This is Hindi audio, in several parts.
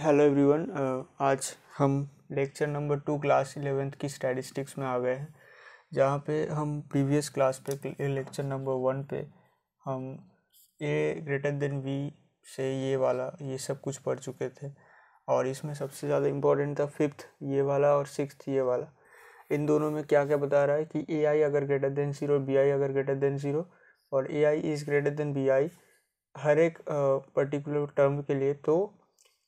हेलो एवरीवन uh, आज हम lecture number two class eleventh की स्टैटिस्टिक्स में आ गए हैं जहाँ पे हम प्रीवियस क्लास पे लेक्चर नंबर वन पे हम ए ग्रेटर देन बी से ये वाला ये सब कुछ पढ़ चुके थे और इसमें सबसे ज़्यादा इम्पोर्टेंट था फिफ्थ ये वाला और सिक्स ये वाला इन दोनों में क्या क्या बता रहा है कि ए आई अगर greater than zero B I अगर ग्रेटर देन ज़ीरो और A I is greater than B I हर एक पर्टिकुलर uh, टर्म के लिए तो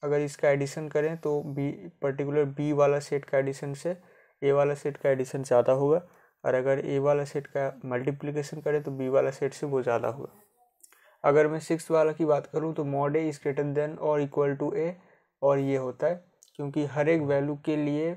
अगर इसका एडिशन करें तो बी पर्टिकुलर बी वाला सेट का एडिशन से ए वाला सेट का एडिशन ज़्यादा होगा और अगर ए वाला सेट का मल्टीप्लिकेशन करें तो बी वाला सेट से वो ज़्यादा होगा अगर मैं सिक्स वाला की बात करूँ तो mod A is greater than और इक्वल टू ए और ये होता है क्योंकि हर एक वैल्यू के लिए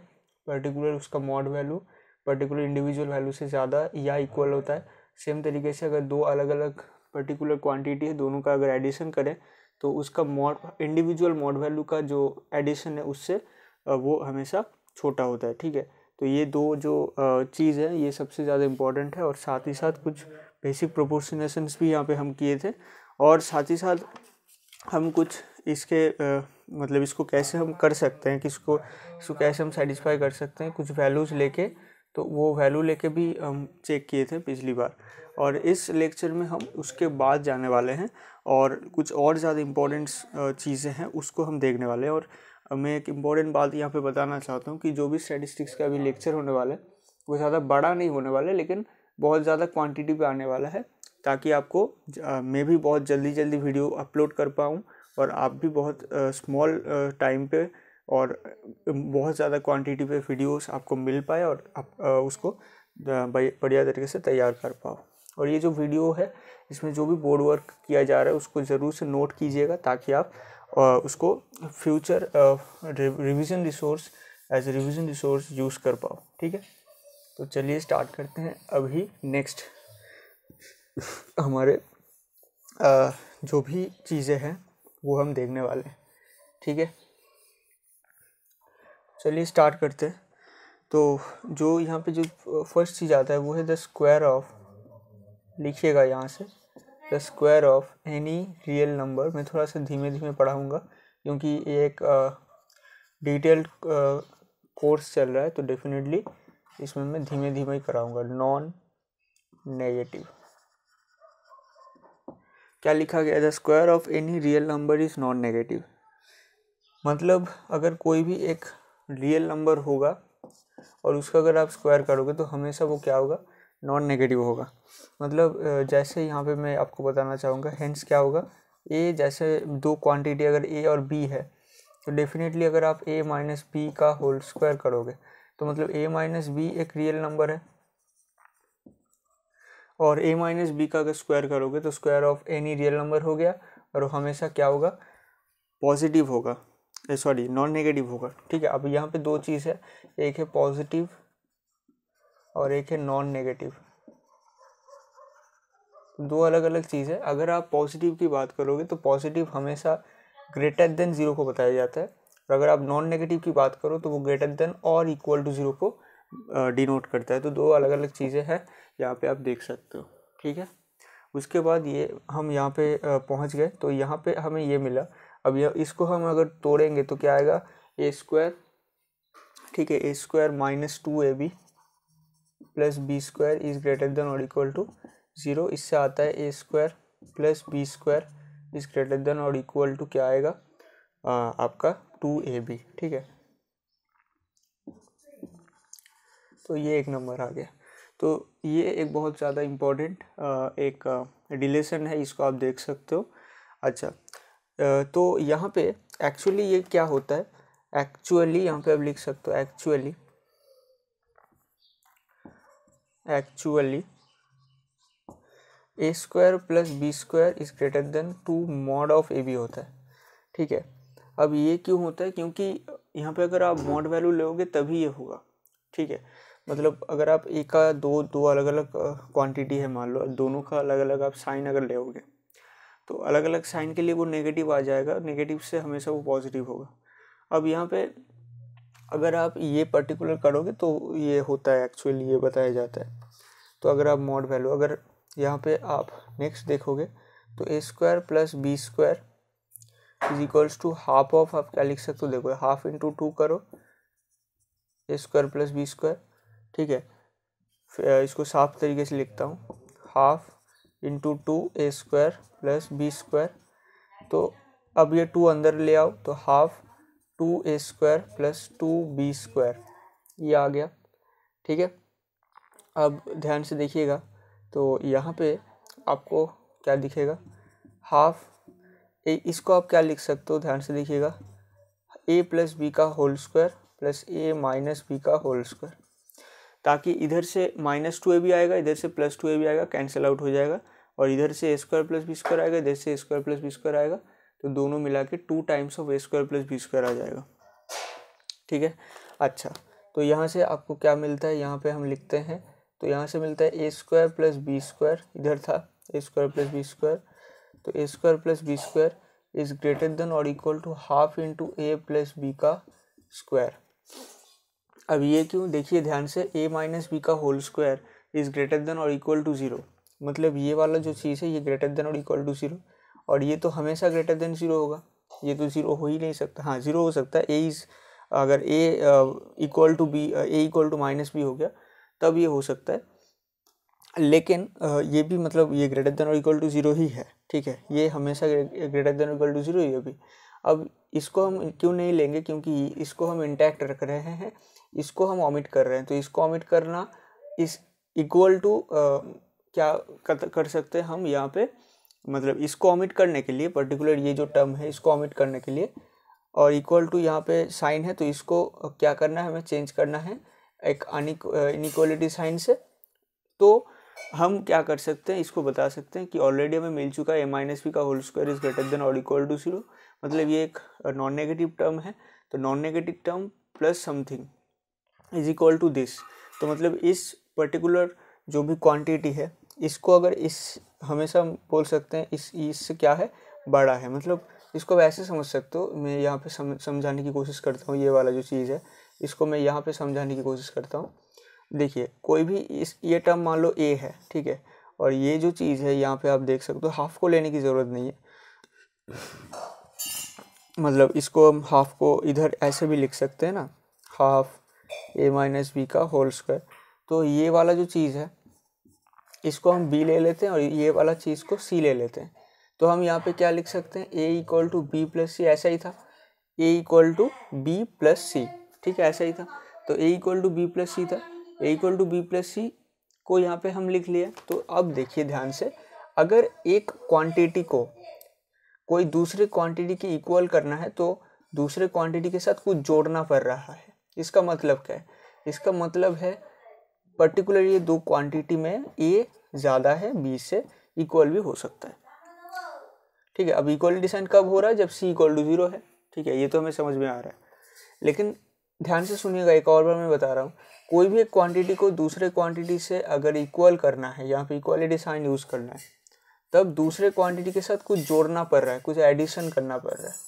पर्टिकुलर उसका mod value particular individual value से ज़्यादा या इक्वल होता है सेम तरीके से अगर दो अलग अलग पर्टिकुलर क्वांटिटी है दोनों का अगर एडिशन करें तो उसका मॉड इंडिविजुअल मॉड वैल्यू का जो एडिशन है उससे वो हमेशा छोटा होता है ठीक है तो ये दो जो चीज़ है ये सबसे ज़्यादा इम्पॉर्टेंट है और साथ ही साथ कुछ बेसिक प्रोपोर्शनेशंस भी यहाँ पे हम किए थे और साथ ही साथ हम कुछ इसके आ, मतलब इसको कैसे हम कर सकते हैं किसको इसको कैसे हम सेटिस्फाई कर सकते हैं कुछ वैल्यूज़ लेके तो वो वैल्यू लेके भी हम चेक किए थे पिछली बार और इस लेक्चर में हम उसके बाद जाने वाले हैं और कुछ और ज़्यादा इम्पोर्टेंट चीज़ें हैं उसको हम देखने वाले हैं और मैं एक इम्पॉर्टेंट बात यहाँ पे बताना चाहता हूँ कि जो भी स्टेटिस्टिक्स का भी लेक्चर होने वाला है वो ज़्यादा बड़ा नहीं होने वाला है लेकिन बहुत ज़्यादा क्वांटिटी पे आने वाला है ताकि आपको मैं भी बहुत जल्दी जल्दी वीडियो अपलोड कर पाऊँ और आप भी बहुत स्मॉल टाइम पे और बहुत ज़्यादा क्वांटिटी पे वीडियोस आपको मिल पाए और आप उसको बढ़िया तरीके से तैयार कर पाओ और ये जो वीडियो है इसमें जो भी बोर्ड वर्क किया जा रहा है उसको ज़रूर से नोट कीजिएगा ताकि आप उसको future revision resource as revision resource use कर पाओ ठीक है तो चलिए स्टार्ट करते हैं अभी नेक्स्ट हमारे जो भी चीज़ें हैं वो हम देखने वाले हैं ठीक है चलिए स्टार्ट करते हैं तो जो यहाँ पे जो फर्स्ट चीज़ आता है वो है द स्क्वायर ऑफ लिखिएगा यहाँ से the square of any real number मैं थोड़ा सा धीमे धीमे पढ़ाऊँगा क्योंकि ये एक डिटेल्ड कोर्स चल रहा है तो डेफिनेटली इसमें मैं धीमे धीमे ही कराऊँगा नॉन नेगेटिव क्या लिखा गया the square of any real number is non negative मतलब अगर कोई भी एक रियल नंबर होगा और उसका अगर आप स्क्वायर करोगे तो हमेशा वो क्या होगा नॉन नेगेटिव होगा मतलब जैसे यहाँ पे मैं आपको बताना चाहूँगा हेंस क्या होगा ए जैसे दो क्वांटिटी अगर ए और बी है तो डेफिनेटली अगर आप ए माइनस बी का होल स्क्वायर करोगे तो मतलब ए माइनस बी एक रियल नंबर है और ए माइनस बी का अगर स्क्वायर करोगे तो square of any real number हो गया और हमेशा क्या होगा पॉजिटिव होगा सॉरी नॉन नेगेटिव होगा ठीक है अब यहाँ पे दो चीज़ है एक है पॉजिटिव और एक है नॉन नेगेटिव दो अलग अलग चीज़ है अगर आप पॉजिटिव की बात करोगे तो पॉजिटिव हमेशा ग्रेटर देन ज़ीरो को बताया जाता है और अगर आप नॉन नेगेटिव की बात करो तो वो ग्रेटर देन और इक्वल टू ज़ीरो को डिनोट करता है तो दो अलग अलग चीज़ें हैं यहाँ पे आप देख सकते हो ठीक है उसके बाद ये हम यहाँ पे पहुँच गए तो यहाँ पे हमें ये मिला अब यह इसको हम अगर तोड़ेंगे तो क्या आएगा ए स्क्वायर ठीक है A square minus two A B plus B square is greater than और इक्वल टू ज़ीरो इससे आता है A square plus B square is greater than और इक्वल टू क्या आएगा आ, आपका टू ए बी ठीक है तो ये एक नंबर आ गया तो ये एक बहुत ज़्यादा इम्पोर्टेंट एक रिलेशन है इसको आप देख सकते हो अच्छा तो यहाँ पे एक्चुअली ये क्या होता है एक्चुअली यहाँ पे आप लिख सकते हो actually actually A square plus B square is greater than two mod of A B होता है ठीक है अब ये क्यों होता है क्योंकि यहाँ पे अगर आप मॉड वैल्यू लोगे तभी ये होगा ठीक है मतलब अगर आप एक का दो दो अलग अलग क्वांटिटी है मान लो दोनों का अलग अलग आप साइन अगर लोगे तो अलग अलग साइन के लिए वो नेगेटिव आ जाएगा नेगेटिव से हमेशा वो पॉजिटिव होगा अब यहाँ पे अगर आप ये पर्टिकुलर करोगे तो ये होता है एक्चुअली ये बताया जाता है तो अगर आप मॉड वैल्यू अगर यहाँ पे आप नेक्स्ट देखोगे तो A square plus B square is equals to half of आप क्या लिख सकते हो देखो हाफ इंटू टू करो A square plus B square ठीक है इसको साफ तरीके से लिखता हूँ half into two A square plus B square तो अब ये टू अंदर ले आओ तो half two A square plus two B square ये आ गया ठीक है अब ध्यान से देखिएगा तो यहाँ पे आपको क्या दिखेगा हाफ ए इसको आप क्या लिख सकते हो ध्यान से देखिएगा ए प्लस बी का whole square plus A minus B का होल स्क्वायर ताकि इधर से माइनस टू ए भी आएगा इधर से प्लस टू ए भी आएगा कैंसिल आउट हो जाएगा और इधर से A square plus B square आएगा इधर से A square plus B square आएगा तो दोनों मिला के two times of A square plus B square आ जाएगा ठीक है अच्छा तो यहाँ से आपको क्या मिलता है यहाँ पर हम लिखते हैं तो यहाँ से मिलता है A square plus B square इधर था A square plus B square तो A square plus B square is greater than और equal to half into A plus B का स्क्वायर अब ये क्यों देखिए ध्यान से ए माइनस बी का whole square is greater than और इक्वल टू ज़ीरो मतलब ये वाला जो चीज़ है ये ग्रेटर देन और इक्वल टू ज़ीरो और ये तो हमेशा ग्रेटर देन ज़ीरो होगा ये तो ज़ीरो हो ही नहीं सकता हाँ ज़ीरो हो सकता है ए इज़ अगर A equal to B A equal to minus B हो गया तब ये हो सकता है लेकिन ये भी मतलब ये ग्रेटर देन और इक्वल टू ज़ीरो ही है ठीक है ये हमेशा ग्रेटर देन और इक्वल टू ज़ीरो ही अभी अब इसको हम क्यों नहीं लेंगे क्योंकि इसको हम इंटैक्ट रख रहे हैं इसको हम ऑमिट कर रहे हैं तो इसको ऑमिट करना इस इक्वल टू क्या कर, सकते हैं हम यहाँ पे मतलब इसको ऑमिट करने के लिए पर्टिकुलर ये जो टर्म है इसको ऑमिट करने के लिए और इक्वल टू यहाँ पे साइन है तो इसको क्या करना है हमें चेंज करना है एक अनिक्वलिटी साइन से तो हम क्या कर सकते हैं इसको बता सकते हैं कि ऑलरेडी हमें मिल चुका है ए माइनस बी का whole square is greater than और इक्वल टू जीरो मतलब ये एक नॉन नेगेटिव टर्म है तो non negative term plus something is equal to this तो मतलब इस पर्टिकुलर जो भी क्वांटिटी है इसको अगर इस हमेशा बोल सकते हैं इस इससे क्या है बड़ा है मतलब इसको आप ऐसे समझ सकते हो मैं यहाँ पे सम, समझाने की कोशिश करता हूँ ये वाला जो चीज़ है इसको मैं यहाँ पे समझाने की कोशिश करता हूँ देखिए कोई भी इस ये टर्म मान लो ए है ठीक है और ये जो चीज़ है यहाँ पे आप देख सकते हो हाफ को लेने की ज़रूरत नहीं है मतलब इसको हम हाफ को इधर ऐसे भी लिख सकते हैं ना हाफ ए माइनस बी का होल स्क्वायर तो ये वाला जो चीज़ है इसको हम बी ले लेते हैं और ये वाला चीज़ को सी ले लेते हैं तो हम यहाँ पे क्या लिख सकते हैं A equal to B plus C ऐसा ही था A equal to B plus C ठीक है ऐसा ही था तो A equal to B plus C था A equal to B plus C को यहाँ पे हम लिख लिए तो अब देखिए ध्यान से अगर एक क्वांटिटी को कोई दूसरे क्वांटिटी के इक्वल करना है तो दूसरे क्वांटिटी के साथ कुछ जोड़ना पड़ रहा है इसका मतलब क्या है इसका मतलब है पर्टिकुलर ये दो क्वांटिटी में ए ज़्यादा है बी से इक्वल भी हो सकता है ठीक है अब इक्वल डिसाइड कब हो रहा है जब सी इक्वल टू ज़ीरो है ठीक है ये तो हमें समझ में आ रहा है लेकिन ध्यान से सुनिएगा एक और बार मैं बता रहा हूँ कोई भी एक क्वांटिटी को दूसरे क्वांटिटी से अगर इक्वल करना है यहाँ फिर इक्वालिटी साइन यूज़ करना है तब दूसरे क्वांटिटी के साथ कुछ जोड़ना पड़ रहा है कुछ एडिशन करना पड़ रहा है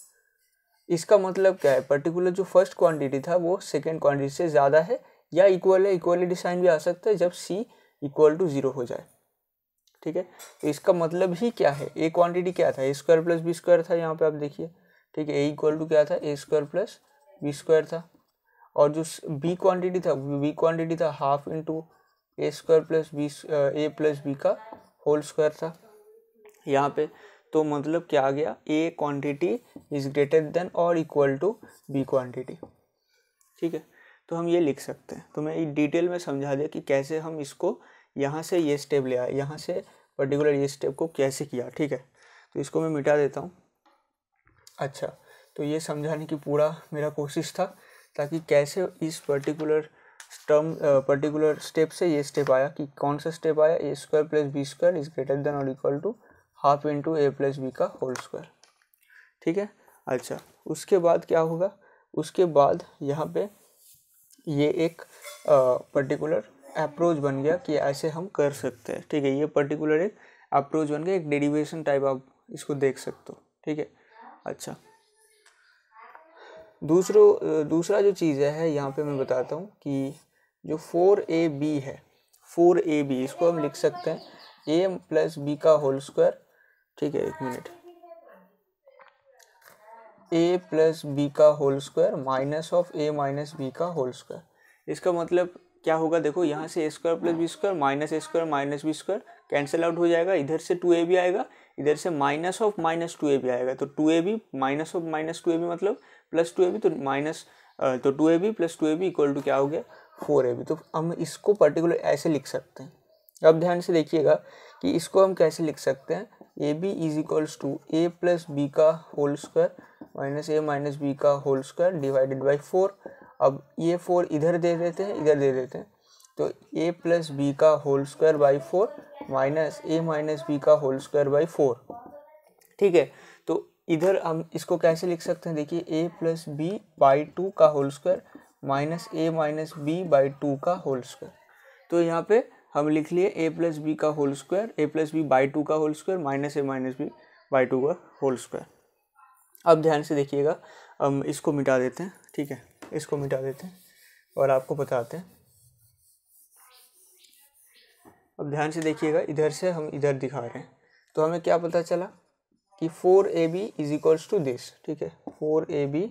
इसका मतलब क्या है पर्टिकुलर जो फर्स्ट क्वांटिटी था वो सेकेंड क्वांटिटी से ज़्यादा है या इक्वल है इक्वलिटी साइन भी आ सकता है जब सी इक्वल टू ज़ीरो हो जाए ठीक है तो इसका मतलब ही क्या है ए क्वांटिटी क्या था A square plus B square था यहाँ पे आप देखिए ठीक है ए इक्वल टू क्या था A square plus B square था और जो बी क्वांटिटी था बी क्वांटिटी था half into A square plus B A plus B का होल स्क्वायर था यहाँ पे तो मतलब क्या आ गया A quantity is greater than और इक्वल टू बी क्वांटिटी ठीक है तो हम ये लिख सकते हैं तो मैं ये डिटेल में समझा दिया कि कैसे हम इसको यहाँ से ये स्टेप ले आए यहाँ से पर्टिकुलर ये स्टेप को कैसे किया ठीक है तो इसको मैं मिटा देता हूँ अच्छा तो ये समझाने की पूरा मेरा कोशिश था ताकि कैसे इस पर्टिकुलर टर्म पर्टिकुलर स्टेप से ये स्टेप आया कि कौन सा स्टेप आया A square plus B square is greater than और equal to half into A plus B का होल स्क्वायर ठीक है अच्छा उसके बाद क्या होगा उसके बाद यहाँ पे ये एक पर्टिकुलर अप्रोच बन गया कि ऐसे हम कर सकते हैं ठीक है ये पर्टिकुलर एक अप्रोच बन गया एक डेरिवेशन टाइप आप इसको देख सकते हो ठीक है अच्छा दूसरो दूसरा जो चीज़ है यहाँ पे मैं बताता हूँ कि जो फोर ए बी है फोर ए बी इसको हम लिख सकते हैं ए प्लस बी का होल स्क्वायर ठीक है एक मिनट ए प्लस बी का whole square minus of A minus B का होल स्क्वायर इसका मतलब क्या होगा देखो यहाँ से A square plus B square minus A square minus B square cancel out हो जाएगा इधर से टू ए भी आएगा इधर से minus of minus two A भी आएगा तो two A B minus of minus two A B मतलब प्लस टू ए बी तो माइनस तो two A B plus two A B equal to क्या हो गया फोर ए बी तो हम इसको पर्टिकुलर ऐसे लिख सकते हैं अब ध्यान से देखिएगा कि इसको हम कैसे लिख सकते हैं A B is equals to A plus B का whole square minus A minus B का whole square divided by four अब ये फोर इधर दे देते हैं इधर दे देते हैं तो ए प्लस बी का whole square by four minus A minus B का होल स्क्वायर बाई फोर ठीक है तो इधर हम इसको कैसे लिख सकते हैं देखिए A plus B by two का whole square minus A minus B by two का होल स्क्वायर तो यहाँ पे हम लिख लिए ए प्लस बी का whole square A plus B by two का whole square minus A minus B by two का होल स्क्वायर अब ध्यान से देखिएगा हम इसको मिटा देते हैं ठीक है इसको मिटा देते हैं और आपको बताते हैं अब ध्यान से देखिएगा इधर से हम इधर दिखा रहे हैं तो हमें क्या पता चला कि four A B is equals to this ठीक है फोर ए बी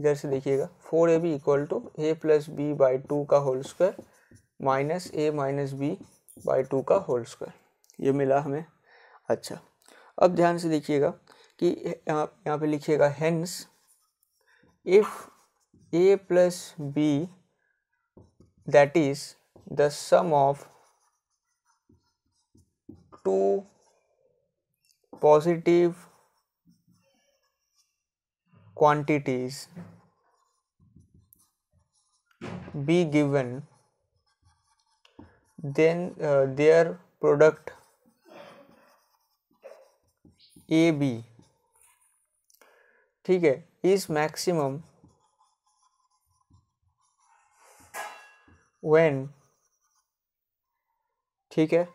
इधर से देखिएगा four A B equal to A plus B by two का whole square minus A minus B by two का होल स्क्वायर ये मिला हमें अच्छा अब ध्यान से देखिएगा कि यहाँ यहाँ पे लिखिएगा hence if A plus B that is the sum of two positive quantities B given then uh, their product A B ठीक है इज मैक्सिमम वेन ठीक है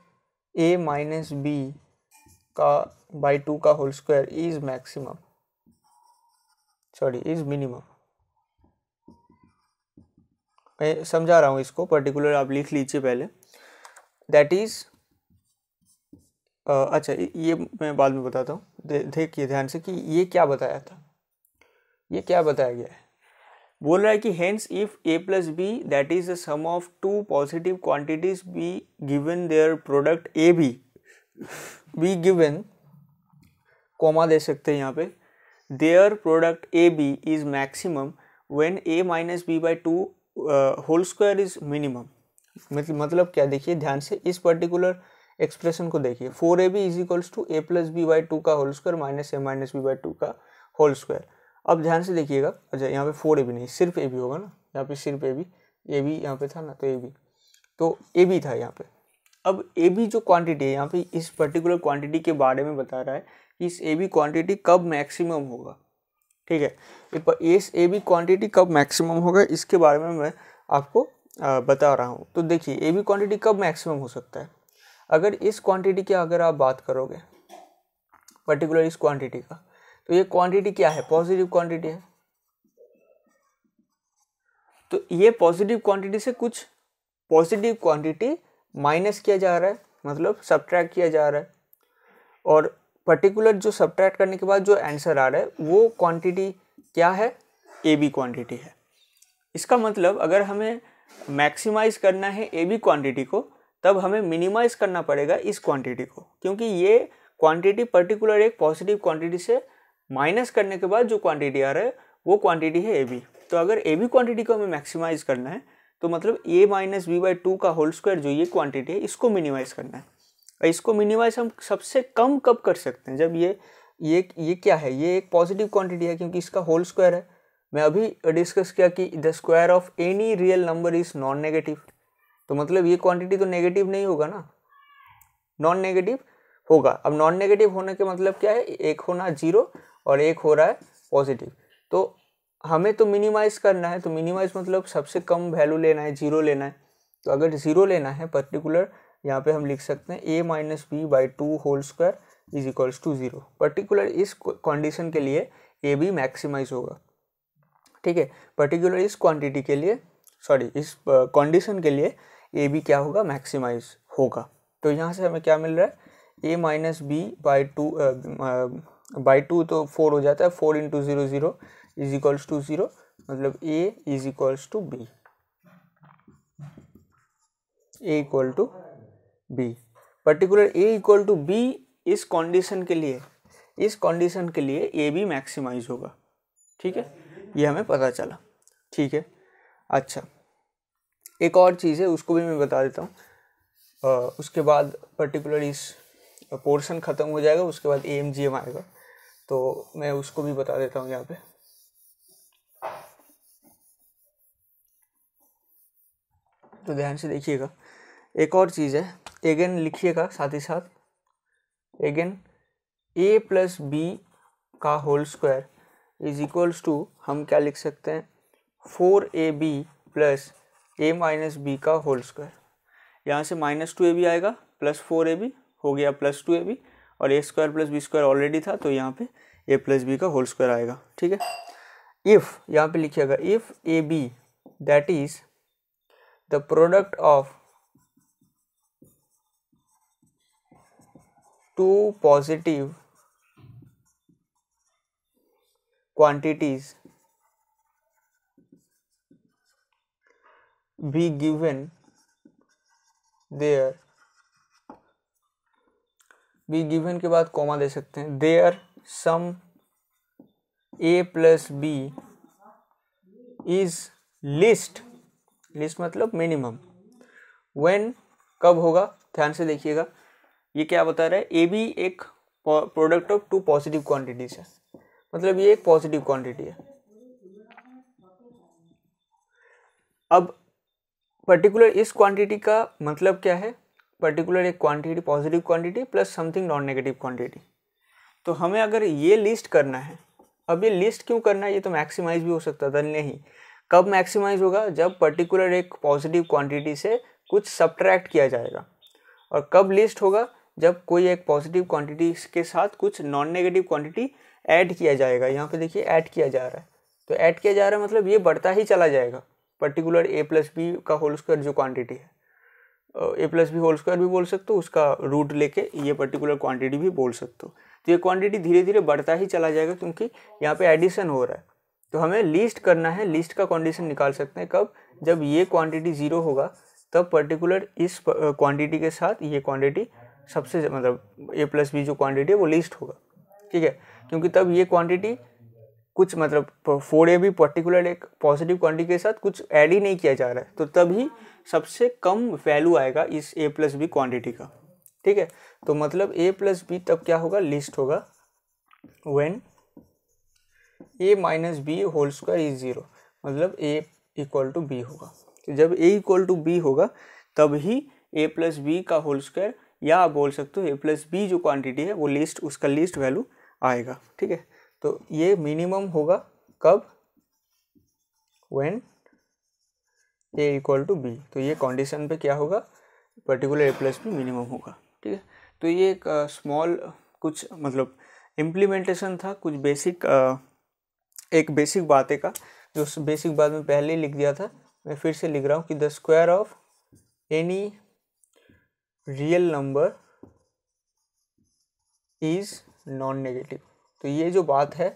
ए माइनस बी का बाई टू का whole square is maximum sorry is minimum मैं समझा रहा हूँ इसको पर्टिकुलर आप लिख लीजिए पहले दैट इज़ uh, अच्छा ये मैं बाद में बताता हूँ देखिए ध्यान से कि ये क्या बताया था ये क्या बताया गया है बोल रहा है कि hence if A plus B that is the sum of two positive quantities B given their product A B B given comma दे सकते हैं यहाँ पे their product A B is maximum when A minus B by two whole square is minimum मतलब, मतलब क्या देखिए ध्यान से इस पर्टिकुलर एक्सप्रेशन को देखिए four A B is equals to A plus B by two का whole square minus A minus B by two का होल स्क्वायर अब ध्यान से देखिएगा अच्छा यहाँ पे फोर ए बी नहीं सिर्फ ए बी होगा ना यहाँ पे सिर्फ ए बी ए बी यहाँ पे था ना तो ए बी तो ए बी था यहाँ पे अब ए बी जो क्वांटिटी है यहाँ पे इस पर्टिकुलर क्वांटिटी के बारे में बता रहा है कि इस ए बी क्वांटिटी कब मैक्सिमम होगा ठीक है इस ए बी क्वांटिटी कब मैक्सिमम होगा इसके बारे में मैं आपको बता रहा हूँ तो देखिए ए बी क्वान्टिटी कब मैक्सिमम हो सकता है अगर इस क्वांटिटी की अगर आप बात करोगे पर्टिकुलर इस क्वांटिटी का तो ये क्वांटिटी क्या है पॉजिटिव क्वांटिटी है तो ये पॉजिटिव क्वांटिटी से कुछ पॉजिटिव क्वांटिटी माइनस किया जा रहा है मतलब सब्ट्रैक्ट किया जा रहा है और पर्टिकुलर जो सब्ट्रैक्ट करने के बाद जो आंसर आ रहा है वो क्वांटिटी क्या है ए बी क्वांटिटी है इसका मतलब अगर हमें मैक्सिमाइज करना है ए बी क्वान्टिटी को तब हमें मिनिमाइज करना पड़ेगा इस क्वांटिटी को क्योंकि ये क्वांटिटी पर्टिकुलर एक पॉजिटिव क्वांटिटी से माइनस करने के बाद जो क्वांटिटी आ रहा है वो क्वांटिटी है ए बी तो अगर ए बी क्वांटिटी को हमें मैक्सिमाइज करना है तो मतलब A minus B by two का होल स्क्वायर जो ये क्वांटिटी है इसको मिनिमाइज करना है और इसको मिनिमाइज हम सबसे कम कब कर सकते हैं जब ये ये ये क्या है ये एक पॉजिटिव क्वांटिटी है क्योंकि इसका होल स्क्वायर है मैं अभी डिस्कस किया कि the square of any real number is non negative तो मतलब ये क्वांटिटी तो नेगेटिव नहीं होगा ना नॉन नेगेटिव होगा अब नॉन नेगेटिव होने के मतलब क्या है एक होना जीरो और एक हो रहा है पॉजिटिव तो हमें तो मिनिमाइज़ करना है तो मिनिमाइज़ मतलब सबसे कम वैल्यू लेना है जीरो लेना है तो अगर ज़ीरो लेना है पर्टिकुलर यहाँ पे हम लिख सकते हैं A minus B by two whole square is equals to zero particular इस कंडीशन के लिए ए बी मैक्सिमाइज होगा ठीक है पर्टिकुलर इस क्वांटिटी के लिए सॉरी इस कंडीशन के लिए ए बी क्या होगा मैक्सिमाइज होगा तो यहाँ से हमें क्या मिल रहा है A minus B by two by two तो फोर हो जाता है four into zero zero is equals to zero मतलब A is equals to B A equal to B particular A equal to B इस कंडीशन के लिए इस कंडीशन के लिए ए बी मैक्सिमाइज होगा ठीक है ये हमें पता चला ठीक है अच्छा एक और चीज़ है उसको भी मैं बता देता हूँ उसके बाद पर्टिकुलर इस पोर्शन ख़त्म हो जाएगा उसके बाद ए एम जी एम आएगा तो मैं उसको भी बता देता हूँ यहाँ पे तो ध्यान से देखिएगा एक और चीज़ है एगेन लिखिएगा साथ ही साथ एगेन ए प्लस बी का whole square is equals to हम क्या लिख सकते हैं four A B plus A minus B का होल स्क्वायर यहाँ से माइनस टू ए बी आएगा प्लस फोर ए बी हो गया प्लस टू ए बी और A square plus B square already था तो यहाँ पे ए प्लस बी का होल स्क्वायर आएगा ठीक है इफ़ यहाँ पे लिखिएगा if A B that is the product of two positive quantities be given there B given के बाद कॉमा दे सकते हैं their sum A plus B is least least मतलब मिनिमम वेन कब होगा ध्यान से देखिएगा ये क्या बता रहा है ए बी एक product of two positive quantities है मतलब ये एक पॉजिटिव क्वांटिटी है अब पर्टिकुलर इस क्वांटिटी का मतलब क्या है पर्टिकुलर एक quantity positive quantity plus something non negative quantity तो हमें अगर ये लिस्ट करना है अब ये लिस्ट क्यों करना है ये तो मैक्सिमाइज भी हो सकता था नहीं कब मैक्सिमाइज होगा जब पर्टिकुलर एक पॉजिटिव क्वांटिटी से कुछ सब्ट्रैक्ट किया जाएगा और कब लिस्ट होगा जब कोई एक पॉजिटिव क्वांटिटी के साथ कुछ नॉन नेगेटिव क्वांटिटी ऐड किया जाएगा यहाँ पे देखिए ऐड किया जा रहा है तो ऐड किया जा रहा है मतलब ये बढ़ता ही चला जाएगा पर्टिकुलर ए प्लस बी का होल स्क्वायर जो क्वांटिटी है A plus B whole square भी बोल सकते हो उसका रूट लेके ये पर्टिकुलर क्वांटिटी भी बोल सकते हो तो ये क्वांटिटी धीरे धीरे बढ़ता ही चला जाएगा क्योंकि यहाँ पे एडिशन हो रहा है तो हमें लिस्ट करना है लिस्ट का कंडीशन निकाल सकते हैं कब जब ये क्वांटिटी ज़ीरो होगा तब पर्टिकुलर इस क्वांटिटी के साथ ये क्वांटिटी सबसे मतलब ए प्लस बी जो क्वांटिटी है वो लिस्ट होगा ठीक है क्योंकि तब ये क्वांटिटी कुछ मतलब फोर ए भी पर्टिकुलर एक पॉजिटिव क्वांटिटी के साथ कुछ ऐड ही नहीं किया जा रहा है तो तभी सबसे कम वैल्यू आएगा इस ए प्लस बी क्वान्टिटी का ठीक है तो मतलब ए प्लस बी तब क्या होगा लिस्ट होगा when A minus B whole square is zero मतलब ए इक्वल टू बी होगा तो जब ए इक्वल टू बी होगा तब ही ए प्लस बी का होल स्क्वायर या आप बोल सकते हो ए प्लस बी जो क्वांटिटी है वो लिस्ट उसका लिस्ट वैल्यू आएगा ठीक है तो ये मिनिमम होगा कब when A equal to B तो ये कंडीशन पे क्या होगा particular A plus B minimum होगा ठीक है तो ये एक स्मॉल कुछ मतलब इम्प्लीमेंटेशन था कुछ बेसिक एक बेसिक बातें का जो बेसिक बात में पहले ही लिख दिया था मैं फिर से लिख रहा हूँ कि the square of any real number is non negative तो ये जो बात है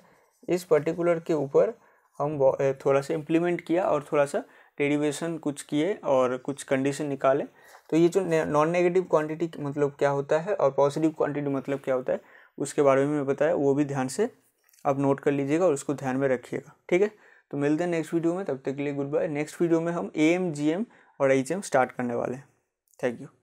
इस पर्टिकुलर के ऊपर हम थोड़ा सा इम्प्लीमेंट किया और थोड़ा सा डेरिवेशन कुछ किए और कुछ कंडीशन निकाले तो ये जो नॉन नेगेटिव क्वांटिटी मतलब क्या होता है और पॉजिटिव क्वांटिटी मतलब क्या होता है उसके बारे में बताया वो भी ध्यान से आप नोट कर लीजिएगा और उसको ध्यान में रखिएगा ठीक है तो मिलते हैं नेक्स्ट वीडियो में तब तक के लिए गुड बाय नेक्स्ट वीडियो में हम ए एम जी एम और एच एम स्टार्ट करने वाले हैं थैंक यू